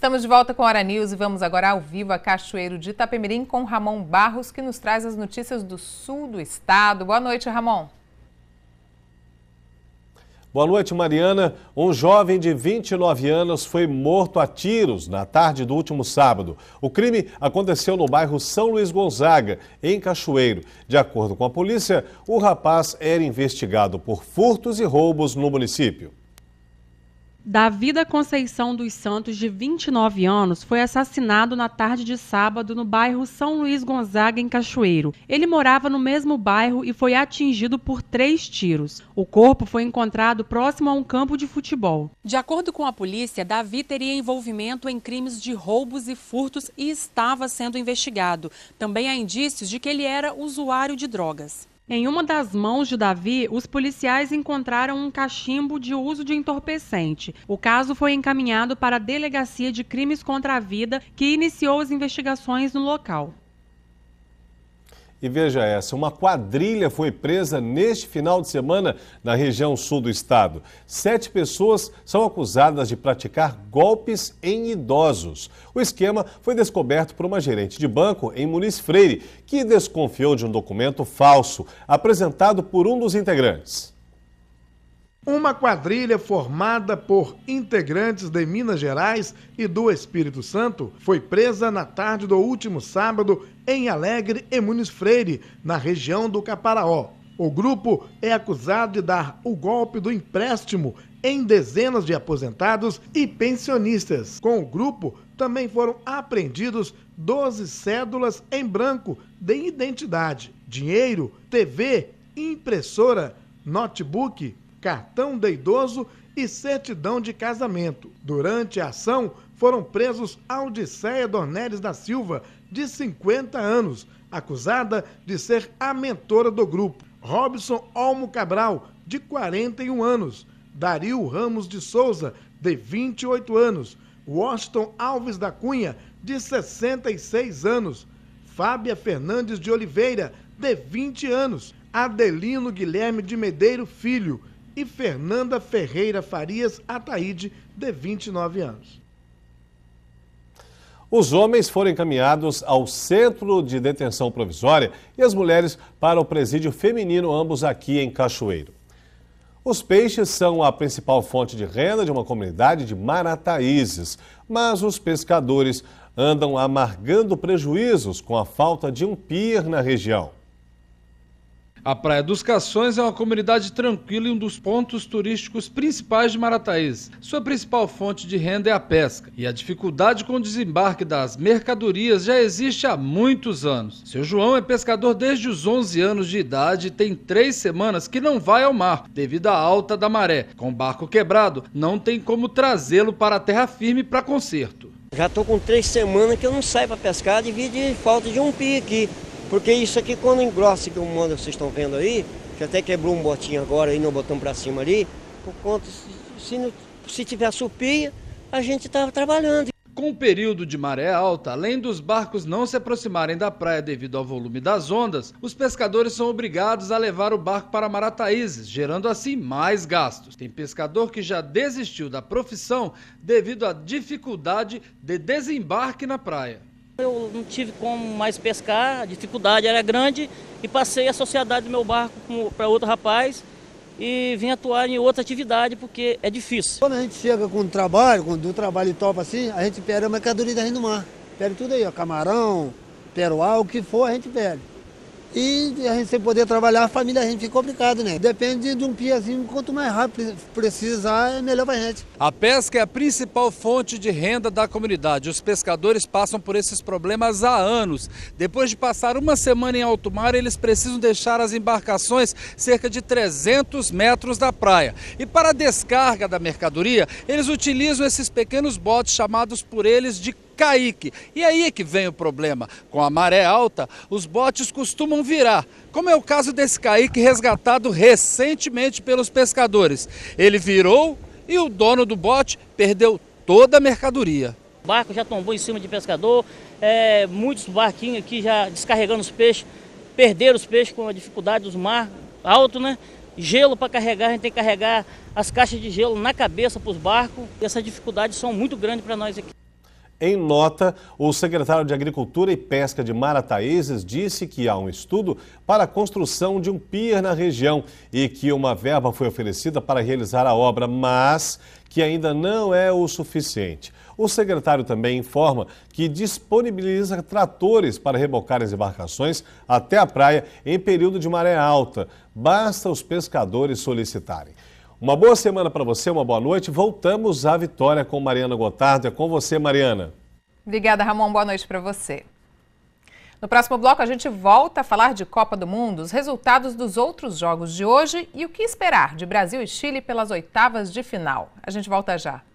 Estamos de volta com a Hora News e vamos agora ao vivo a Cachoeiro de Itapemirim com Ramon Barros, que nos traz as notícias do sul do estado. Boa noite, Ramon. Boa noite, Mariana. Um jovem de 29 anos foi morto a tiros na tarde do último sábado. O crime aconteceu no bairro São Luís Gonzaga, em Cachoeiro. De acordo com a polícia, o rapaz era investigado por furtos e roubos no município. Davida Conceição dos Santos, de 29 anos, foi assassinado na tarde de sábado no bairro São Luís Gonzaga, em Cachoeiro. Ele morava no mesmo bairro e foi atingido por três tiros. O corpo foi encontrado próximo a um campo de futebol. De acordo com a polícia, Davi teria envolvimento em crimes de roubos e furtos e estava sendo investigado. Também há indícios de que ele era usuário de drogas. Em uma das mãos de Davi, os policiais encontraram um cachimbo de uso de entorpecente. O caso foi encaminhado para a Delegacia de Crimes contra a Vida, que iniciou as investigações no local. E veja essa: uma quadrilha foi presa neste final de semana na região sul do estado. Sete pessoas são acusadas de praticar golpes em idosos. O esquema foi descoberto por uma gerente de banco em Muniz Freire, que desconfiou de um documento falso apresentado por um dos integrantes. Uma quadrilha formada por integrantes de Minas Gerais e do Espírito Santo foi presa na tarde do último sábado em Alegre e Muniz Freire, na região do Caparaó. O grupo é acusado de dar o golpe do empréstimo em dezenas de aposentados e pensionistas. Com o grupo também foram apreendidos 12 cédulas em branco de identidade, dinheiro, TV, impressora, notebook, cartão de idoso e certidão de casamento. Durante a ação, foram presos Audiceia Dornelles da Silva, de 50 anos, acusada de ser a mentora do grupo. Robson Olmo Cabral, de 41 anos. Dario Ramos de Souza, de 28 anos. Washington Alves da Cunha, de 66 anos. Fábia Fernandes de Oliveira, de 20 anos. Adelino Guilherme de Medeiro Filho, e Fernanda Ferreira Farias Ataíde, de 29 anos. Os homens foram encaminhados ao centro de detenção provisória e as mulheres para o presídio feminino, ambos aqui em Cachoeiro. Os peixes são a principal fonte de renda de uma comunidade de marataízes, mas os pescadores andam amargando prejuízos com a falta de um pier na região. A Praia dos Cações é uma comunidade tranquila e um dos pontos turísticos principais de Marataízes. Sua principal fonte de renda é a pesca, e a dificuldade com o desembarque das mercadorias já existe há muitos anos. Seu João é pescador desde os 11 anos de idade e tem três semanas que não vai ao mar devido à alta da maré. Com o barco quebrado, não tem como trazê-lo para a terra firme para conserto. Já estou com três semanas que eu não saio para pescar devido à falta de um pique. aqui. Porque isso aqui quando engrossa que o mundo vocês estão vendo aí, que até quebrou um botinho agora e não botão para cima ali, por conta, se, não, se tiver supia, a gente estava tá trabalhando. Com o período de maré alta, além dos barcos não se aproximarem da praia devido ao volume das ondas, os pescadores são obrigados a levar o barco para Marataízes, gerando assim mais gastos. Tem pescador que já desistiu da profissão devido à dificuldade de desembarque na praia. Eu não tive como mais pescar, a dificuldade era grande e passei a sociedade do meu barco para outro rapaz e vim atuar em outra atividade porque é difícil. Quando a gente chega com o trabalho, quando o trabalho topa assim, a gente pega a mercadoria da gente do mar. Pega tudo aí, ó, camarão, peruá, o que for a gente pega e a gente sem poder trabalhar, a família a gente fica complicado, né? Depende de um piazinho, quanto mais rápido precisar, é melhor pra gente. A pesca é a principal fonte de renda da comunidade. Os pescadores passam por esses problemas há anos. Depois de passar uma semana em alto mar, eles precisam deixar as embarcações cerca de 300 metros da praia. E para a descarga da mercadoria, eles utilizam esses pequenos botes chamados por eles de Caique. E aí é que vem o problema. Com a maré alta, os botes costumam virar, como é o caso desse Caique resgatado recentemente pelos pescadores. Ele virou e o dono do bote perdeu toda a mercadoria. O barco já tombou em cima de pescador, é, muitos barquinhos aqui já descarregando os peixes, perderam os peixes com a dificuldade dos mar alto, né? Gelo para carregar, a gente tem que carregar as caixas de gelo na cabeça para os barcos. E essas dificuldades são muito grandes para nós aqui. Em nota, o secretário de Agricultura e Pesca de Marataízes disse que há um estudo para a construção de um pier na região e que uma verba foi oferecida para realizar a obra, mas que ainda não é o suficiente. O secretário também informa que disponibiliza tratores para rebocar as embarcações até a praia em período de maré alta. Basta os pescadores solicitarem. Uma boa semana para você, uma boa noite. Voltamos à Vitória com Mariana Gotardo. É com você, Mariana. Obrigada, Ramon. Boa noite para você. No próximo bloco, a gente volta a falar de Copa do Mundo, os resultados dos outros jogos de hoje e o que esperar de Brasil e Chile pelas oitavas de final. A gente volta já.